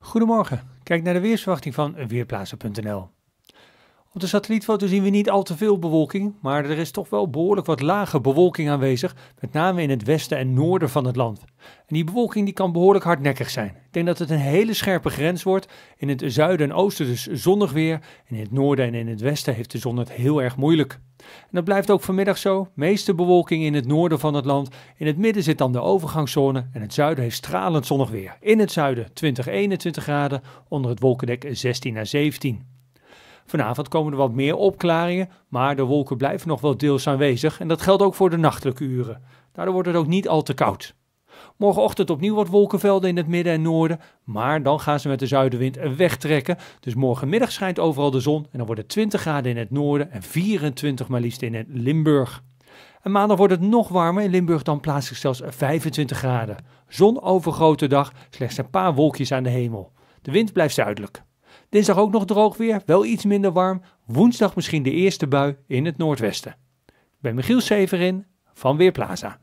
Goedemorgen, kijk naar de weersverwachting van weerplaatsen.nl. Op de satellietfoto zien we niet al te veel bewolking, maar er is toch wel behoorlijk wat lage bewolking aanwezig, met name in het westen en noorden van het land. En die bewolking die kan behoorlijk hardnekkig zijn. Ik denk dat het een hele scherpe grens wordt. In het zuiden en oosten dus zonnig weer, en in het noorden en in het westen heeft de zon het heel erg moeilijk. En dat blijft ook vanmiddag zo. Meeste bewolking in het noorden van het land. In het midden zit dan de overgangszone en het zuiden heeft stralend zonnig weer. In het zuiden 20, 21 graden, onder het wolkendek 16 naar 17. Vanavond komen er wat meer opklaringen, maar de wolken blijven nog wel deels aanwezig en dat geldt ook voor de nachtelijke uren. Daardoor wordt het ook niet al te koud. Morgenochtend opnieuw wat wolkenvelden in het midden en noorden, maar dan gaan ze met de zuidenwind wegtrekken. Dus morgenmiddag schijnt overal de zon en dan wordt het 20 graden in het noorden en 24 maar liefst in het Limburg. En maandag wordt het nog warmer in Limburg, dan plaatselijk zelfs 25 graden. Zon overgrote dag, slechts een paar wolkjes aan de hemel. De wind blijft zuidelijk. Dinsdag ook nog droog weer, wel iets minder warm. Woensdag misschien de eerste bui in het noordwesten. Ik ben Michiel Severin van Weerplaza.